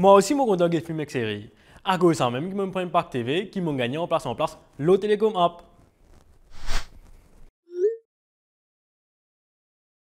Moi aussi, mon suis est filmé films et séries. À cause de ça, même qui m'a pris pack TV, qui m'ont gagné en place en place, l'eau Télécom App.